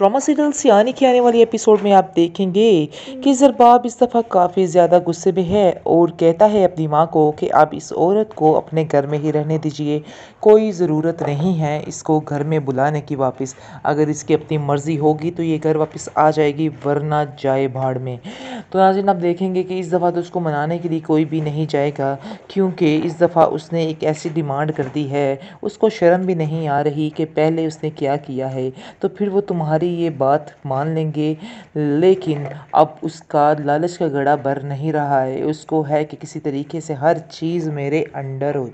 Drama serial से आने की आने वाली एपिसोड में आप देखेंगे हम्म। कि जरबाब इस दफ़ा काफ़ी ज़्यादा गुस्से में है और कहता है अपनी माँ को कि आप इस औरत को अपने घर में ही रहने दीजिए कोई ज़रूरत नहीं है इसको घर में बुलाने की वापस अगर इसकी अपनी मर्ज़ी होगी तो ये घर वापस आ जाएगी वरना जाए भाड़ में तो नाजिन आप देखेंगे कि इस दफ़ा तो उसको मनाने के लिए कोई भी नहीं जाएगा क्योंकि इस दफ़ा उसने एक ऐसी डिमांड कर दी है उसको शर्म भी नहीं आ रही कि पहले उसने क्या किया है तो फिर वो तुम्हारी ये बात मान लेंगे लेकिन अब उसका लालच का गड़ा भर नहीं रहा है उसको है कि किसी तरीके से हर चीज़ मेरे अंडर हो